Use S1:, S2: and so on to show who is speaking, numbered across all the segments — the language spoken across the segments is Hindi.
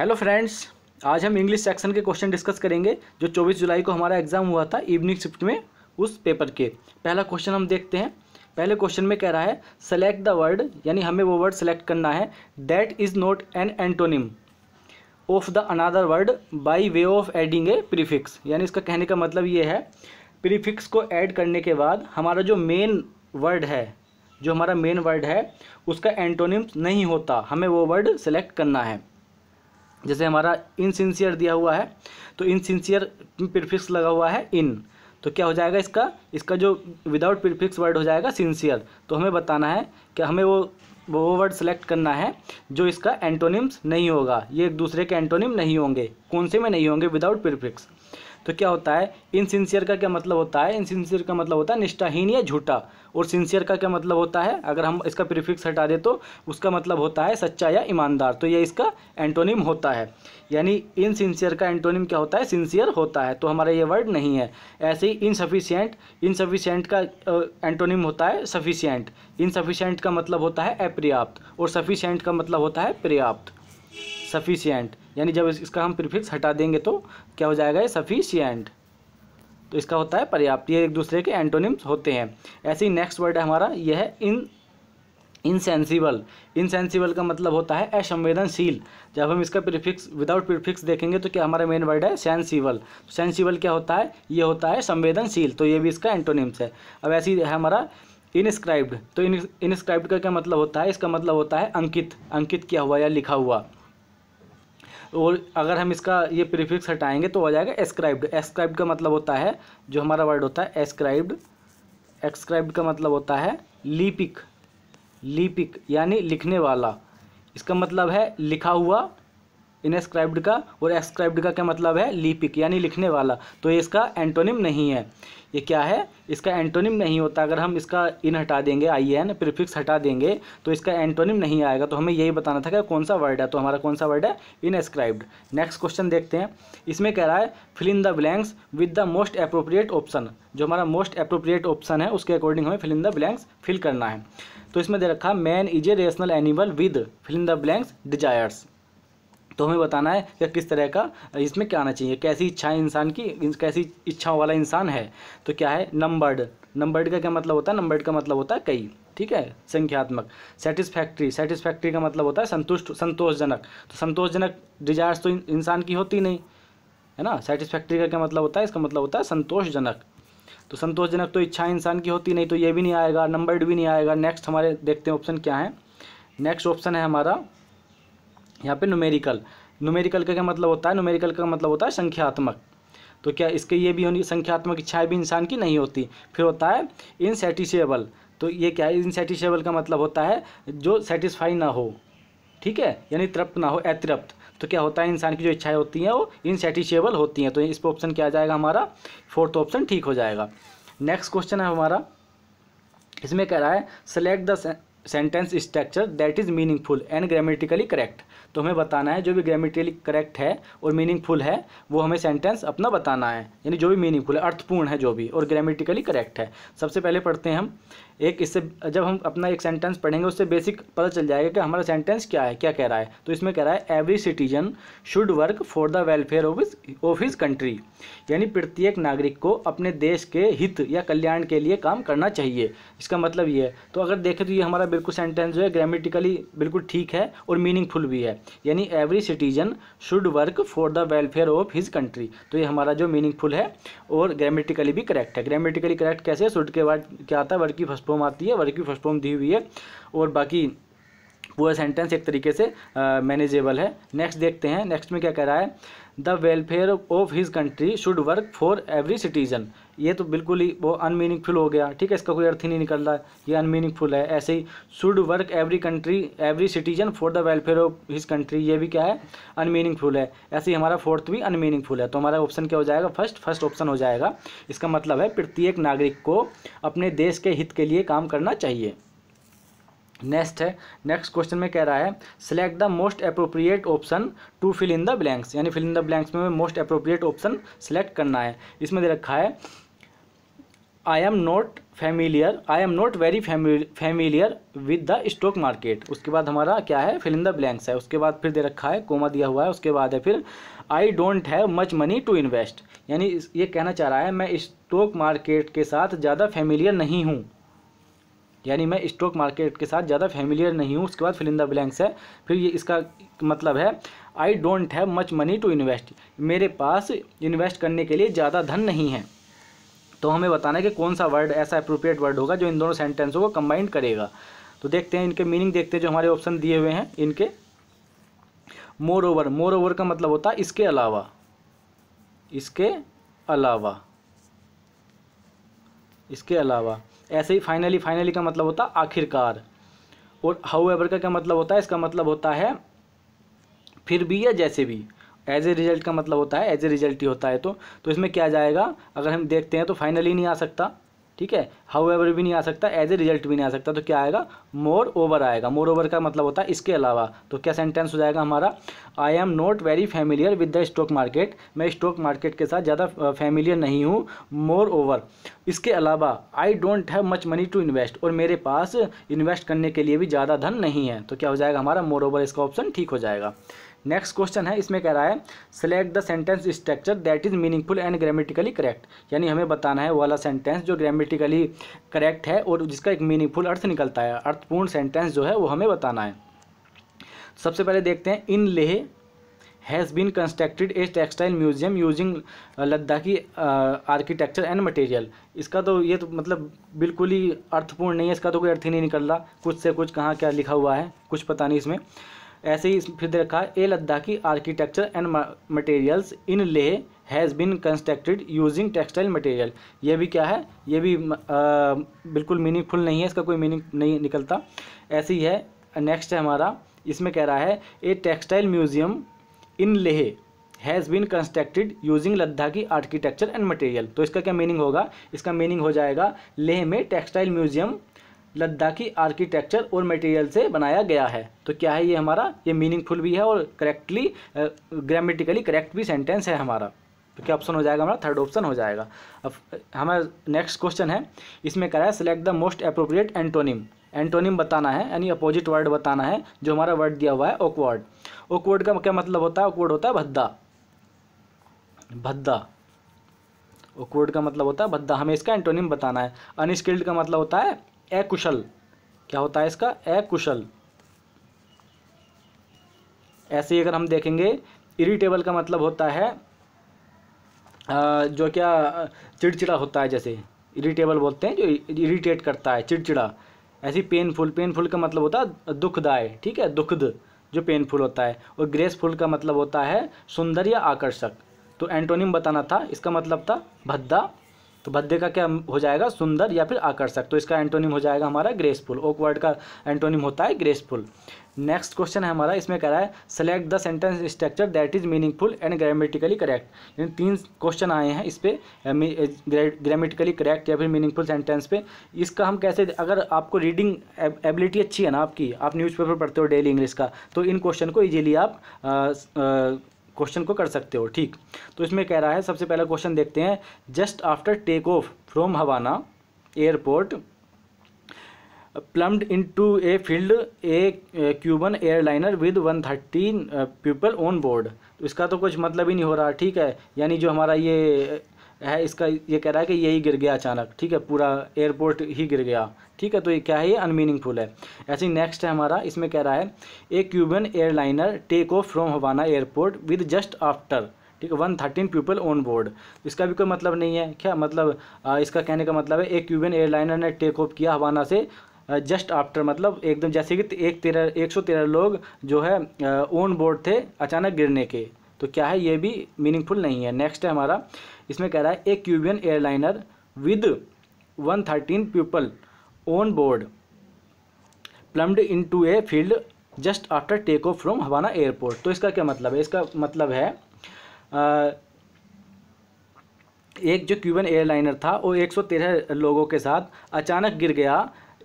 S1: हेलो फ्रेंड्स आज हम इंग्लिश सेक्शन के क्वेश्चन डिस्कस करेंगे जो 24 जुलाई को हमारा एग्ज़ाम हुआ था इवनिंग शिफ्ट में उस पेपर के पहला क्वेश्चन हम देखते हैं पहले क्वेश्चन में कह रहा है सेलेक्ट द वर्ड यानी हमें वो वर्ड सेलेक्ट करना है that is not an antonym of the another word by way of adding a prefix यानी इसका कहने का मतलब ये है प्रीफिक्स को ऐड करने के बाद हमारा जो मेन वर्ड है जो हमारा मेन वर्ड है उसका एंटोनिम्स नहीं होता हमें वो वर्ड सेलेक्ट करना है जैसे हमारा इनसिंसियर दिया हुआ है तो इनसिंसियर प्रिफिक्स लगा हुआ है इन तो क्या हो जाएगा इसका इसका जो विदाउट प्रिफिक्स वर्ड हो जाएगा सिंसियर तो हमें बताना है कि हमें वो वो वर्ड सेलेक्ट करना है जो इसका एंटोनिम्स नहीं होगा ये एक दूसरे के एंटोनिम नहीं होंगे कौन से में नहीं होंगे विदाउट प्रिफिक्स तो क्या होता है इनसिंसियर का क्या मतलब होता है इनसिंसियर का मतलब होता है निष्ठाहीन या झूठा और सिंसियर का क्या मतलब होता है अगर हम इसका प्रीफिक्स हटा दें तो उसका मतलब होता है सच्चा या ईमानदार तो ये इसका एंटोनिम होता है यानी इनसिंसियर का एंटोनिम क्या होता है सिंसियर होता है तो हमारा ये वर्ड नहीं है ऐसे ही इनसफिशियंट इनसफिशियंट का एंटोनिम होता है सफिशियंट इनसफिशियंट का मतलब होता है अपर्याप्त और सफिशियंट का मतलब होता है पर्याप्त सफिशियंट यानी जब इसका हम प्रीफिक्स हटा देंगे तो क्या हो जाएगा ये सफिशियंट तो इसका होता है पर्याप्त ये एक दूसरे के एंटोनिम्स होते हैं ऐसे ही नेक्स्ट वर्ड है हमारा यह है इन इनसेंसिबल इनसेंसिबल का मतलब होता है असंवेदनशील जब हम इसका प्रीफिक्स विदाउट प्रीफिक्स देखेंगे तो क्या हमारा मेन वर्ड है सेंसिबल तो सेंसिबल क्या होता है ये होता है संवेदनशील तो ये भी इसका एंटोनिम्स है अब ऐसी है हमारा इनस्क्राइब्ड तो इन इनस्क्राइब्ड का क्या मतलब होता है इसका मतलब होता है अंकित अंकित क्या हुआ या लिखा हुआ और अगर हम इसका ये प्रीफिक्स हटाएंगे तो हो जाएगा एस्क्राइब्ड एस्क्राइब्ड का मतलब होता है जो हमारा वर्ड होता है एस्क्राइब्ड एक्सक्राइब्ड का मतलब होता है लिपिक लिपिक यानी लिखने वाला इसका मतलब है लिखा हुआ इनस्क्राइब्ड का और एक्सक्राइब्ड का क्या मतलब है लिपिक यानी लिखने वाला तो ये इसका एंटोनिम नहीं है ये क्या है इसका एंटोनिम नहीं होता अगर हम इसका इन हटा देंगे आई एन प्रिफिक्स हटा देंगे तो इसका एंटोनिम नहीं आएगा तो हमें यही बताना था कि कौन सा वर्ड है तो हमारा कौन सा वर्ड है इनस्क्राइब्ड नेक्स्ट क्वेश्चन देखते हैं इसमें कह रहा है fill in the blanks with the most appropriate option जो हमारा मोस्ट अप्रोप्रिएट ऑप्शन है उसके अकॉर्डिंग हमें fill in the blanks fill करना है तो इसमें दे रखा man is a rational animal with fill in the blanks desires तो हमें बताना है कि किस तरह का इसमें क्या आना चाहिए कैसी इच्छाएं इंसान की कैसी इच्छाओं वाला इंसान है तो क्या है नंबर्ड नंबर्ड का क्या मतलब होता है नंबर्ड का मतलब होता है कई ठीक है संख्यात्मक सेटिस्फैक्ट्री सेटिस्फैक्ट्री का मतलब होता है संतुष्ट संतोषजनक तो संतोषजनक डिजायर्स तो इंसान की होती नहीं है ना सेटिस्फैक्ट्री का क्या मतलब होता है इसका मतलब होता है संतोषजनक तो संतोषजनक तो इच्छा इंसान की होती नहीं तो ये भी नहीं आएगा नंबर्ड भी नहीं आएगा नेक्स्ट हमारे देखते हैं ऑप्शन क्या है नेक्स्ट ऑप्शन है हमारा यहाँ पे नुमेरिकल नुमेरिकल का क्या मतलब होता है नुमेरिकल का मतलब होता है संख्यात्मक तो क्या इसके ये भी होनी संख्यात्मक इच्छाएं भी इंसान की नहीं होती फिर होता है इनसेटिशेबल तो ये क्या है इनसेटिशेबल का मतलब होता है जो सेटिस्फाई ना हो ठीक है यानी तृप्त ना हो अतृप्त तो क्या होता है इंसान की जो इच्छाएं होती हैं वो इनसेटिशेबल होती हैं तो इस पर ऑप्शन क्या आ जाएगा हमारा फोर्थ ऑप्शन ठीक हो जाएगा नेक्स्ट क्वेश्चन है हमारा इसमें कह रहा है select the sentence structure that is meaningful and grammatically correct तो हमें बताना है जो भी ग्रामेटिकली करेक्ट है और मीनिंगफुल है वो हमें सेंटेंस अपना बताना है यानी जो भी मीनिंगफुल है अर्थपूर्ण है जो भी और ग्रामेटिकली करेक्ट है सबसे पहले पढ़ते हैं हम एक इससे जब हम अपना एक सेंटेंस पढ़ेंगे उससे बेसिक पता चल जाएगा कि हमारा सेंटेंस क्या है क्या कह रहा है तो इसमें कह रहा है every citizen should work for the welfare of is of his country यानी प्रत्येक नागरिक को अपने देश के हित या कल्याण के लिए काम करना चाहिए इसका मतलब ये है तो अगर देखें तो ये हमारा बिल्कुल सेंटेंस जो है ग्रामेटिकली बिल्कुल ठीक है और मीनिंगफुल भी है यानी every citizen should work for the welfare of his country तो ये हमारा जो मीनिंगफुल है और ग्रामेटिकली भी करेक्ट है ग्रामेटिकली करेक्ट कैसे शुड के बाद क्या आता है वर्क की फर्स्ट फॉर्म आती है वर्क की फर्स्ट फॉर्म दी हुई है और बाकी पूरा सेंटेंस एक तरीके से मैनेजेबल है नेक्स्ट देखते हैं नेक्स्ट में क्या कह रहा है the welfare of his country should work for every citizen ये तो बिल्कुल ही वो अनमीनिंगफुल हो गया ठीक है इसका कोई अर्थ ही नहीं निकल रहा ये अनमीनिंगफुल है ऐसे ही should work every country every citizen for the welfare of his country ये भी क्या है अनमीनिंगफुल है ऐसे ही हमारा फोर्थ भी अनमीनिंगफुल है तो हमारा ऑप्शन क्या हो जाएगा फर्स्ट फर्स्ट ऑप्शन हो जाएगा इसका मतलब है प्रत्येक नागरिक को अपने देश के हित के लिए काम करना चाहिए नेक्स्ट है नेक्स्ट क्वेश्चन में कह रहा है select the most appropriate option to fill in the blanks यानी फिल इन द ब्लैंक्स में मोस्ट अप्रोप्रिएट ऑप्शन सिलेक्ट करना है इसमें दे रखा है I am not familiar I am not very familiar with the stock market उसके बाद हमारा क्या है फिल इन द ब्लैंक्स है उसके बाद फिर दे रखा है कोमा दिया हुआ है उसके बाद है फिर I don't have much money to invest यानी ये कहना चाह रहा है मैं स्टॉक मार्केट के साथ ज़्यादा फेमिलियर नहीं हूँ यानी मैं स्टॉक मार्केट के साथ ज़्यादा फेमिलियर नहीं हूँ उसके बाद फिल इन द ब्लैंक्स है फिर ये इसका मतलब है I don't have much money to invest मेरे पास इन्वेस्ट करने के लिए ज़्यादा धन नहीं है तो हमें बताना है कि कौन सा वर्ड ऐसा अप्रोप्रिएट वर्ड होगा जो इन दोनों सेंटेंसों को कंबाइन करेगा तो देखते हैं इनके मीनिंग देखते हैं जो हमारे ऑप्शन दिए हुए हैं इनके मोर ओवर मोर ओवर का मतलब होता है इसके अलावा इसके अलावा इसके अलावा ऐसे ही फाइनली फाइनली का मतलब होता है आखिरकार और हाउ एवर का क्या मतलब होता है इसका मतलब होता है फिर भी या जैसे भी एज ए रिजल्ट का मतलब होता है एज ए रिजल्ट ही होता है तो तो इसमें क्या जाएगा अगर हम देखते हैं तो फाइनली नहीं आ सकता ठीक है हाउ एवर भी नहीं आ सकता एज ए रिजल्ट भी नहीं आ सकता तो क्या आएगा मोर ओवर आएगा मोर ओवर का मतलब होता है इसके अलावा तो क्या सेंटेंस हो जाएगा हमारा I am not very familiar with the stock market मैं स्टॉक मार्केट के साथ ज़्यादा फेमिलियर नहीं हूँ मोर ओवर इसके अलावा I don't have much money to invest और मेरे पास इन्वेस्ट करने के लिए भी ज़्यादा धन नहीं है तो क्या हो जाएगा हमारा मोर ओवर इसका ऑप्शन ठीक हो जाएगा नेक्स्ट क्वेश्चन है इसमें कह रहा है select the sentence structure that is meaningful and grammatically correct यानी हमें बताना है वाला सेंटेंस जो ग्रामेटिकली करेक्ट है और जिसका एक मीनिंगफुल अर्थ निकलता है अर्थपूर्ण सेंटेंस जो है वो हमें बताना है सबसे पहले देखते हैं in Leh has been constructed a textile museum using Ladakhi architecture and material इसका तो ये तो मतलब बिल्कुल ही अर्थपूर्ण नहीं है इसका तो कोई अर्थ ही नहीं निकल रहा कुछ से कुछ कहाँ क्या लिखा हुआ है कुछ पता नहीं इसमें ऐसे ही फिर रखा ए लद्दाख की architecture and materials in Leh has been constructed using textile material ये भी क्या है ये भी आ, बिल्कुल मीनिंगफुल नहीं है इसका कोई मीनिंग नहीं निकलता ऐसे ही है नेक्स्ट है हमारा इसमें कह रहा है a textile museum in Leh has been constructed using Ladakh की आर्किटेक्चर एंड मटेरियल तो इसका क्या मीनिंग होगा इसका मीनिंग हो जाएगा लेह में टेक्सटाइल म्यूजियम लद्दाखी आर्किटेक्चर और मटेरियल से बनाया गया है तो क्या है ये हमारा ये मीनिंगफुल भी है और करेक्टली ग्रामेटिकली करेक्ट भी सेंटेंस है हमारा तो क्या ऑप्शन हो जाएगा हमारा थर्ड ऑप्शन हो जाएगा अब हमारा नेक्स्ट क्वेश्चन है इसमें कराया सेलेक्ट है the most appropriate antonym antonym बताना है यानी अपोजिट वर्ड बताना है जो हमारा वर्ड दिया हुआ है ओकवर्ड ओकवर्ड का क्या मतलब होता है ओकवर्ड होता है भद्दा भद्दा ओकवर्ड का मतलब होता है भद्दा हमें इसका एंटोनिम बताना है अनस्किल्ड का मतलब होता है अकुशल क्या होता है इसका अकुशल ऐसे ही अगर हम देखेंगे इरिटेबल का मतलब होता है जो क्या चिड़चिड़ा होता है जैसे इरिटेबल बोलते हैं जो इरिटेट करता है चिड़चिड़ा ऐसी पेनफुल पेनफुल का मतलब होता है दुखदाय ठीक है दुखद जो पेनफुल होता है और ग्रेसफुल का मतलब होता है सुंदर या आकर्षक तो एंटोनिम बताना था इसका मतलब था भद्दा तो भद्दे का क्या हो जाएगा सुंदर या फिर आकर्षक तो इसका एंटोनिम हो जाएगा हमारा ग्रेसफुल ओक वर्ड का एंटोनिम होता है ग्रेसफुल नेक्स्ट क्वेश्चन है हमारा इसमें कह रहा है select the sentence structure that is meaningful and grammatically correct यानी तीन क्वेश्चन आए हैं इस पर ग्रामेटिकली करेक्ट या फिर मीनिंगफुल सेंटेंस पे इसका हम कैसे अगर आपको रीडिंग एबिलिटी अच्छी है ना आपकी आप न्यूज़पेपर पढ़ते हो डेली इंग्लिश का तो इन क्वेश्चन को ईजिली आप आ, आ, क्वेश्चन को कर सकते हो ठीक तो इसमें कह रहा है सबसे पहला क्वेश्चन देखते हैं just after take off from Havana airport into a field a Cuban airliner with one thirteen people on board तो इसका तो कुछ मतलब ही नहीं हो रहा ठीक है यानी जो हमारा ये है इसका ये कह रहा है कि यही गिर गया अचानक ठीक है पूरा एयरपोर्ट ही गिर गया ठीक है तो ये क्या है ये अनमीनिंगफुल है ऐसे ही नेक्स्ट है हमारा इसमें कह रहा है a Cuban airliner take off from Havana airport with just after ठीक है one thirteen people on board इसका भी कोई मतलब नहीं है क्या मतलब आ, इसका कहने का मतलब है एक क्यूबन एयरलाइनर ने टेक ऑफ किया हवाना से जस्ट आफ्टर मतलब एकदम जैसे कि एक तेरह एक सौ तेरह लोग जो है ऑन बोर्ड थे अचानक गिरने के तो क्या है ये भी मीनिंगफुल नहीं है नेक्स्ट है हमारा इसमें कह रहा है a Cuban airliner with 113 people on board plunged into a field just after take off from Havana airport तो इसका क्या मतलब है इसका मतलब है आ, एक जो क्यूबन एयरलाइनर था वो 113 लोगों के साथ अचानक गिर गया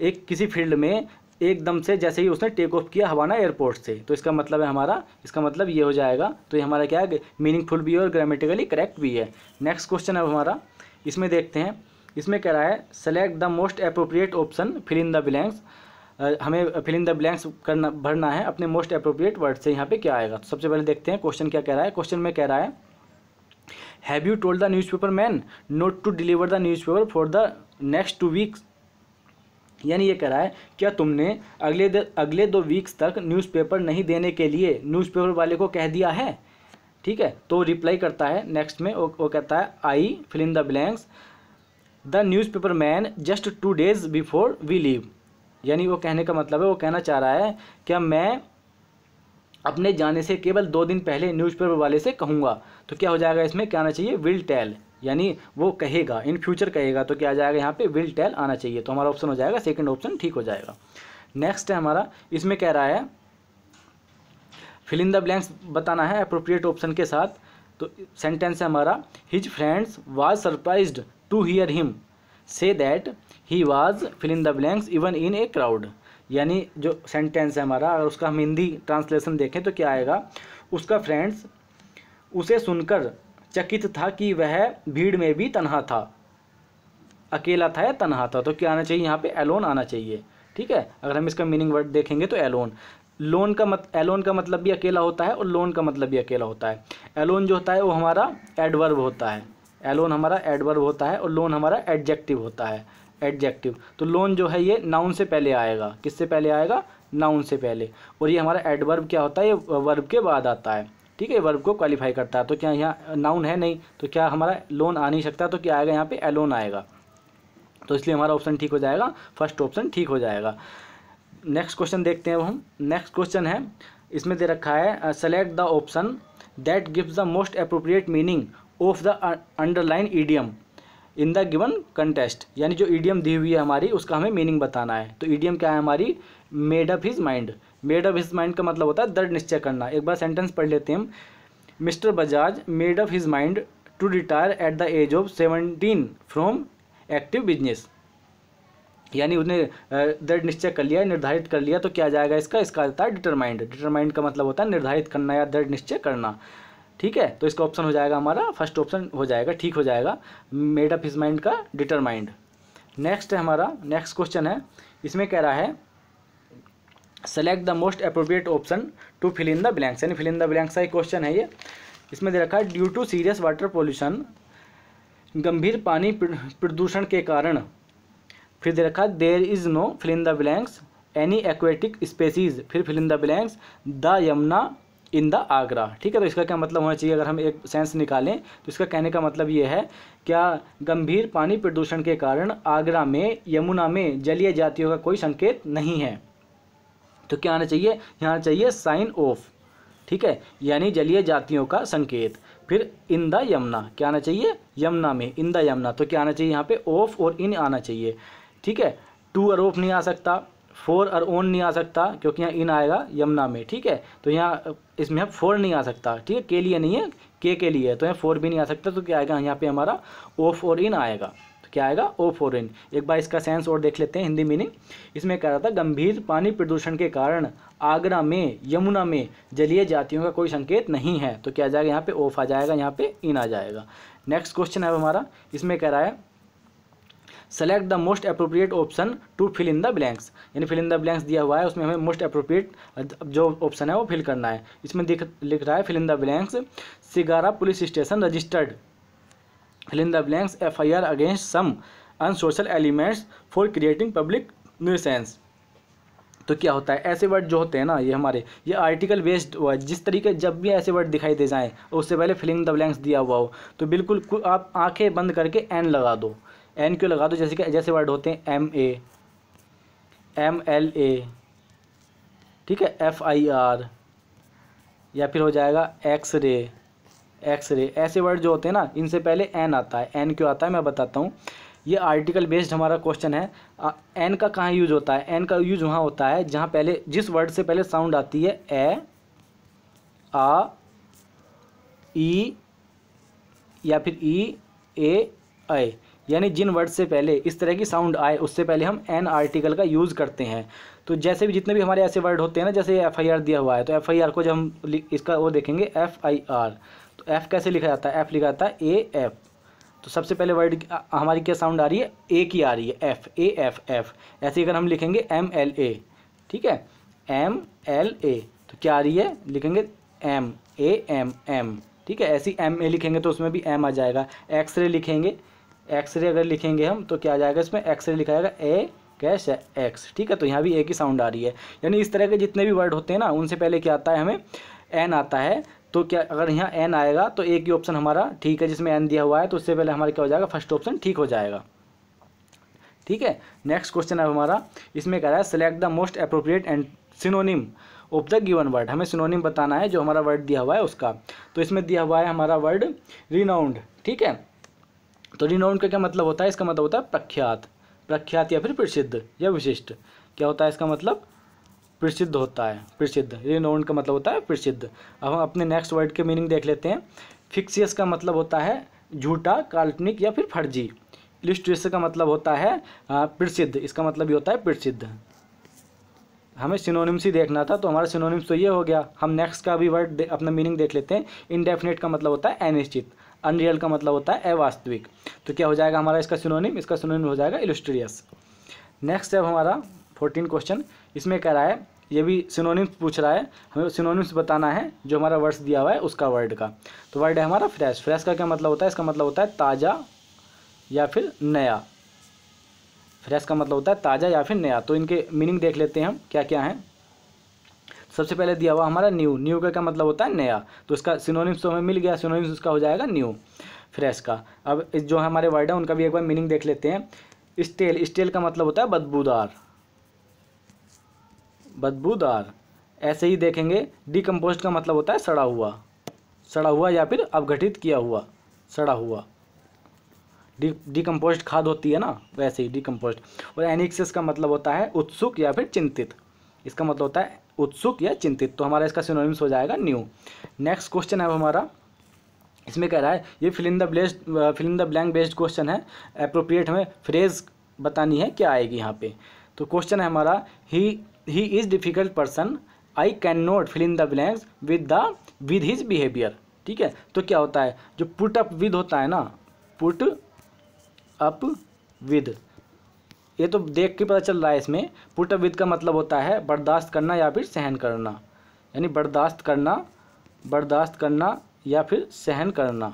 S1: एक किसी फील्ड में एकदम से जैसे ही उसने टेक ऑफ किया हवाना एयरपोर्ट से तो इसका मतलब है हमारा इसका मतलब ये हो जाएगा तो ये हमारा क्या है मीनिंगफुल भी है और ग्रामेटिकली करेक्ट भी है नेक्स्ट क्वेश्चन अब हमारा इसमें देखते हैं इसमें कह रहा है select the most appropriate option fill in the blanks हमें फिल इन द ब्लैंक्स करना भरना है अपने मोस्ट अप्रोप्रिएट वर्ड से यहाँ पे क्या आएगा तो सबसे पहले देखते हैं क्वेश्चन क्या कह रहा है क्वेश्चन में कह रहा है have you told the newspaper man not to deliver the newspaper for the next two weeks यानी ये कह रहा है क्या तुमने अगले द, अगले दो वीक्स तक न्यूज़पेपर नहीं देने के लिए न्यूज़पेपर वाले को कह दिया है ठीक है तो रिप्लाई करता है नेक्स्ट में वो, वो कहता है I fill in the blanks the newspaper man just two days before we leave यानी वो कहने का मतलब है वो कहना चाह रहा है क्या मैं अपने जाने से केवल दो दिन पहले न्यूज़पेपर वाले से कहूँगा तो क्या हो जाएगा इसमें क्या आना चाहिए विल टेल यानी वो कहेगा इन फ्यूचर कहेगा तो क्या आ जाएगा यहाँ पे विल टेल आना चाहिए तो हमारा ऑप्शन हो जाएगा सेकंड ऑप्शन ठीक हो जाएगा नेक्स्ट है हमारा इसमें कह रहा है फिलिंग द ब्लैंक्स बताना है अप्रोप्रिएट ऑप्शन के साथ तो सेंटेंस है हमारा his friends was surprise to hear him say that he was filling the blanks even in a crowd यानी जो सेंटेंस है हमारा अगर उसका हम हिंदी ट्रांसलेशन देखें तो क्या आएगा उसका फ्रेंड्स उसे सुनकर चकित था कि वह भीड़ में भी तनहा था अकेला था या तनहा था तो क्या आना चाहिए यहाँ पे एलोन आना चाहिए ठीक है अगर हम इसका मीनिंग वर्ड देखेंगे तो एलोन लोन का मत एलोन का मतलब भी अकेला होता है और लोन का मतलब भी अकेला होता है एलोन जो होता है वो हमारा एडवर्ब होता है एलोन हमारा एडवर्ब होता है और लोन हमारा एडजेक्टिव होता है एडजेक्टिव तो लोन जो है ये नाउन से पहले आएगा किससे पहले आएगा नाउन से पहले और ये हमारा एडवर्ब क्या होता है ये वर्ब के बाद आता है ठीक है वर्ब को क्वालिफाई करता है तो क्या यहाँ नाउन है नहीं तो क्या हमारा लोन आ नहीं सकता तो क्या आएगा यहाँ पे एलोन आएगा तो इसलिए हमारा ऑप्शन ठीक हो जाएगा फर्स्ट ऑप्शन ठीक हो जाएगा नेक्स्ट क्वेश्चन देखते हैं अब हम नेक्स्ट क्वेश्चन है इसमें दे रखा है select the option that gives the most appropriate meaning of the underline idiom in the given context यानी जो ईडियम दी हुई है हमारी उसका हमें मीनिंग बताना है तो ईडियम क्या है हमारी made up his mind made of his mind का मतलब होता है दृढ़ निश्चय करना एक बार सेंटेंस पढ़ लेते हैं हम mister Bajaj made of his mind to retire at the age of seventeen from active business यानी उसने दृढ़ निश्चय कर लिया निर्धारित कर लिया तो क्या जाएगा इसका इसका होता है डिटरमाइंड डिटरमाइंड का मतलब होता है निर्धारित करना या दृढ़ निश्चय करना ठीक है तो इसका ऑप्शन हो जाएगा हमारा फर्स्ट ऑप्शन हो जाएगा ठीक हो जाएगा मेड अप हिज माइंड का डिटरमाइंड नेक्स्ट है हमारा नेक्स्ट क्वेश्चन है इसमें कह रहा है select the most appropriate option to fill in the blanks यानी फिल इन द ब्लैंक्स का एक क्वेश्चन है ये इसमें दे रखा है due to serious water pollution गंभीर पानी प्रदूषण के कारण फिर दे रखा है there is no fill in the blanks any aquatic species फिर fill in the blanks the Yamuna in the Agra ठीक है तो इसका क्या मतलब होना चाहिए अगर हम एक सेंस निकालें तो इसका कहने का मतलब ये है क्या गंभीर पानी प्रदूषण के कारण आगरा में यमुना में जलीय जातियों का कोई संकेत नहीं है तो क्या आना चाहिए यहाँ आना चाहिए साइन ऑफ ठीक है यानी जलीय जातियों का संकेत फिर इंदा यमुना क्या आना चाहिए यमुना में इंदा यमुना तो क्या आना चाहिए यहाँ पे ऑफ और इन आना चाहिए ठीक है टू और ऑफ नहीं आ सकता फोर और ओन नहीं आ सकता क्योंकि यहाँ इन आएगा यमुना में ठीक है तो यहाँ इसमें हम फोर नहीं आ सकता ठीक है के लिए नहीं है के के लिए तो यहाँ फोर भी नहीं आ सकता तो क्या आएगा यहाँ पे हमारा ऑफ और इन आएगा क्या आएगा ओ फोरेन एक बार इसका सेंस और देख लेते हैं हिंदी मीनिंग इसमें कह रहा था गंभीर पानी प्रदूषण के कारण आगरा में यमुना में जलीय जातियों का कोई संकेत नहीं है तो क्या जाएगा यहाँ पे ओफ आ जाएगा यहाँ पे इन आ जाएगा नेक्स्ट क्वेश्चन है हमारा इसमें कह रहा है select the most appropriate option to fill in the blanks यानी फिल इन द ब्लैंक्स दिया हुआ है उसमें हमें मोस्ट अप्रोप्रिएट जो ऑप्शन है वो फिल करना है इसमें दिख लिख रहा है फिल इन द ब्लैंक्स सिगारा police station registered fill in the blanks FIR against some unsocial elements for creating public nuisance तो क्या होता है ऐसे वर्ड जो होते हैं ना ये हमारे ये आर्टिकल बेस्ड हुआ है जिस तरीके जब भी ऐसे वर्ड दिखाई दे जाएँ उससे पहले फिलिंग द ब्लैंक्स दिया हुआ हो तो बिल्कुल आप आंखें बंद करके एन लगा दो एन क्यों लगा दो जैसे कि जैसे वर्ड होते हैं M A M L A ठीक है एफ आई आर या फिर हो जाएगा एक्स रे एक्सरे ऐसे वर्ड जो होते हैं ना इनसे पहले एन आता है एन क्यों आता है मैं बताता हूँ ये आर्टिकल बेस्ड हमारा क्वेश्चन है एन का कहाँ यूज होता है एन का यूज वहाँ होता है जहाँ पहले जिस वर्ड से पहले साउंड आती है ए आ ई या फिर ई ए आई यानी जिन वर्ड से पहले इस तरह की साउंड आए उससे पहले हम एन आर्टिकल का यूज़ करते हैं तो जैसे भी जितने भी हमारे ऐसे वर्ड होते हैं ना जैसे एफ आई आर दिया हुआ है तो एफ आई आर को जब हम इसका वो देखेंगे एफ आई आर एफ़ कैसे लिखा जाता है एफ़ लिखा जाता है ए एफ़ तो सबसे पहले वर्ड हमारी क्या साउंड आ रही है ए की आ रही है एफ़ ए एफ़ एफ़ ऐसे अगर हम लिखेंगे एम एल ए ठीक है एम एल ए तो क्या आ रही है लिखेंगे एम ए एम एम ठीक है ऐसी एम ए लिखेंगे तो उसमें भी एम आ जाएगा एक्सरे लिखेंगे एक्सरे अगर लिखेंगे हम तो क्या आ जाएगा इसमें एक्सरे लिखा जाएगा ए कैश है एक्स ठीक है तो यहाँ भी ए की साउंड आ रही है यानी इस तरह के जितने भी वर्ड होते हैं ना उनसे पहले क्या आता है हमें एन आता है तो क्या अगर यहाँ एन आएगा तो एक ही ऑप्शन हमारा ठीक है जिसमें एन दिया हुआ है तो उससे पहले हमारा क्या हो जाएगा फर्स्ट ऑप्शन ठीक हो जाएगा ठीक है नेक्स्ट क्वेश्चन है हमारा इसमें कह रहा है select the most appropriate and synonym of the given word हमें सिनोनिम बताना है जो हमारा वर्ड दिया हुआ है उसका तो इसमें दिया हुआ है हमारा वर्ड रिनाउंड ठीक है तो रिनाउंड का क्या मतलब होता है इसका मतलब होता है प्रख्यात प्रख्यात या फिर प्रसिद्ध या विशिष्ट क्या होता है इसका मतलब प्रसिद्ध होता है प्रसिद्ध रिनोन का मतलब होता है प्रसिद्ध अब हम अपने नेक्स्ट वर्ड के मीनिंग देख लेते हैं फिक्सियस का मतलब होता है झूठा काल्पनिक या फिर फर्जी इलिस्ट्रेशन का मतलब होता है प्रसिद्ध इसका मतलब ये होता है प्रसिद्ध हमें सिनोनिम्स ही देखना था तो हमारा सिनोनिम्स तो ये हो गया हम नेक्स्ट का भी वर्ड अपना मीनिंग देख लेते हैं इनडेफिनेट का मतलब होता है अनिश्चित अनरियल का मतलब होता है अवास्तविक तो क्या हो जाएगा हमारा इसका सिनोनिम इसका सिनोनिम हो जाएगा इलिस्ट्रियस नेक्स्ट है हमारा फोर्टीन क्वेश्चन इसमें कह रहा है ये भी सिनोनिम्स पूछ रहा है हमें सिनोनिम्स बताना है जो हमारा वर्ड्स दिया हुआ है उसका वर्ड का तो वर्ड है हमारा फ्रेश फ्रेश का क्या मतलब होता है इसका मतलब होता है ताज़ा या फिर नया फ्रेश का मतलब होता है ताज़ा या फिर नया तो इनके मीनिंग देख लेते हैं हम क्या क्या हैं सबसे पहले दिया हुआ हमारा न्यू न्यू का क्या मतलब होता है नया तो इसका सिनोनिम्स तो हमें मिल गया सिनोनिम्स उसका हो जाएगा न्यू फ्रेश का अब जो हमारे वर्ड है उनका भी एक बार मीनिंग देख लेते हैं स्टेल स्टेल का मतलब होता है बदबूदार बदबूदार ऐसे ही देखेंगे डिकम्पोस्ट का मतलब होता है सड़ा हुआ सड़ा हुआ या फिर अवघटित किया हुआ सड़ा हुआ डी डिकम्पोस्ट खाद होती है ना वैसे ही डिकम्पोस्ट और एनिक्सिस का मतलब होता है उत्सुक या फिर चिंतित इसका मतलब होता है उत्सुक या चिंतित तो हमारा इसका सिनोनिम्स हो जाएगा न्यू नेक्स्ट क्वेश्चन है हमारा इसमें कह रहा है ये filling the blessed filling the blank based question है अप्रोप्रिएट हमें फ्रेज बतानी है क्या आएगी यहाँ पे तो क्वेश्चन है हमारा he he is difficult person I can not fill in the blanks with the with his behaviour ठीक है तो क्या होता है जो पुट अप विद होता है ना पुट अप विद ये तो देख के पता चल रहा है इसमें पुट अप विद का मतलब होता है बर्दाश्त करना या फिर सहन करना यानी बर्दाश्त करना बर्दाश्त करना या फिर सहन करना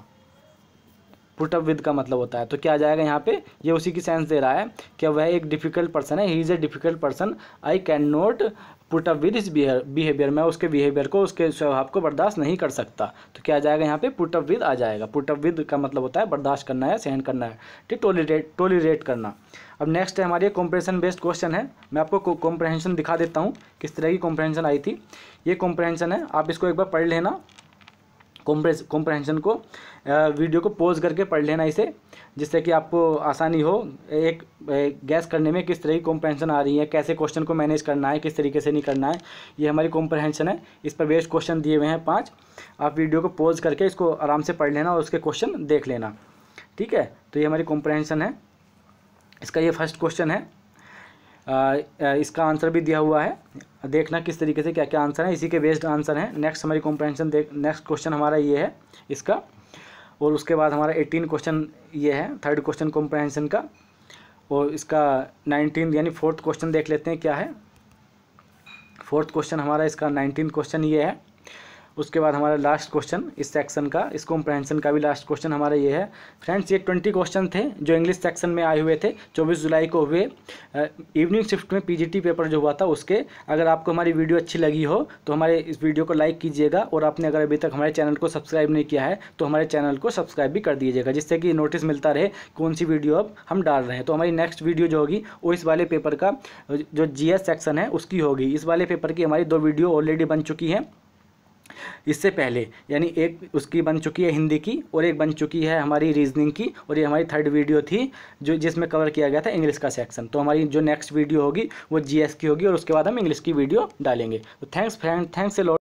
S1: पुटअप विद का मतलब होता है तो क्या आ जाएगा यहाँ पे ये उसी की सेंस दे रहा है कि वह एक डिफ़िकल्ट पर्सन है he is a difficult person I can not put up with his behaviour मैं उसके बिहेवियर को उसके स्वभाव को बर्दाश्त नहीं कर सकता तो क्या आ जाएगा यहाँ पे पुट अप विद आ जाएगा पुट अप विद का मतलब होता है बर्दाश्त करना है सहन करना है ठीक टोलीरेट टोलीरेट करना अब नेक्स्ट है हमारे कॉम्प्रेशन बेस्ड क्वेश्चन है मैं आपको कॉम्प्रहेंशन दिखा देता हूँ किस तरह की कॉम्प्रहेंशन आई थी ये कॉम्प्रहेंशन है आप इसको एक बार पढ़ लेना कॉम्प्रहेंशन को वीडियो को पोज करके पढ़ लेना इसे जिससे कि आपको आसानी हो एक, गैस करने में किस तरह की कॉम्प्रहेंशन आ रही है कैसे क्वेश्चन को मैनेज करना है किस तरीके से नहीं करना है ये हमारी कॉम्प्रहेंशन है इस पर बेस्ट क्वेश्चन दिए हुए हैं पाँच आप वीडियो को पोज करके इसको आराम से पढ़ लेना और उसके क्वेश्चन देख लेना ठीक है तो ये हमारी कॉम्प्रहेंशन है इसका ये फर्स्ट क्वेश्चन है इसका आंसर भी दिया हुआ है देखना किस तरीके से क्या क्या आंसर है इसी के बेस्ड आंसर है नेक्स्ट हमारी कॉम्प्रहेंशन देख नेक्स्ट क्वेश्चन हमारा ये है इसका और उसके बाद हमारा एटीन क्वेश्चन ये है थर्ड क्वेश्चन कॉम्प्रहेंशन का और इसका नाइनटीन यानी फोर्थ क्वेश्चन देख लेते हैं क्या है फोर्थ क्वेश्चन हमारा इसका नाइनटीन क्वेश्चन ये है उसके बाद हमारा लास्ट क्वेश्चन इस सेक्शन का इस कॉम्प्रहेंशन का भी लास्ट क्वेश्चन हमारा ये है फ्रेंड्स ये ट्वेंटी क्वेश्चन थे जो इंग्लिश सेक्शन में आए हुए थे चौबीस जुलाई को हुए इवनिंग शिफ्ट में पीजीटी पेपर जो हुआ था उसके अगर आपको हमारी वीडियो अच्छी लगी हो तो हमारे इस वीडियो को लाइक कीजिएगा और आपने अगर अभी तक हमारे चैनल को सब्सक्राइब नहीं किया है तो हमारे चैनल को सब्सक्राइब भी कर दीजिएगा जिससे कि नोटिस मिलता रहे कौन सी वीडियो अब हम डाल रहे हैं तो हमारी नेक्स्ट वीडियो जो होगी वो इस वाले पेपर का जो जी सेक्शन है उसकी होगी इस वाले पेपर की हमारी दो वीडियो ऑलरेडी बन चुकी हैं इससे पहले यानी एक उसकी बन चुकी है हिंदी की और एक बन चुकी है हमारी रीजनिंग की और ये हमारी थर्ड वीडियो थी जो जिसमें कवर किया गया था इंग्लिश का सेक्शन तो हमारी जो नेक्स्ट वीडियो होगी वो जी की होगी और उसके बाद हम इंग्लिश की वीडियो डालेंगे तो थैंक्स फ्रेंड थैंक्स ए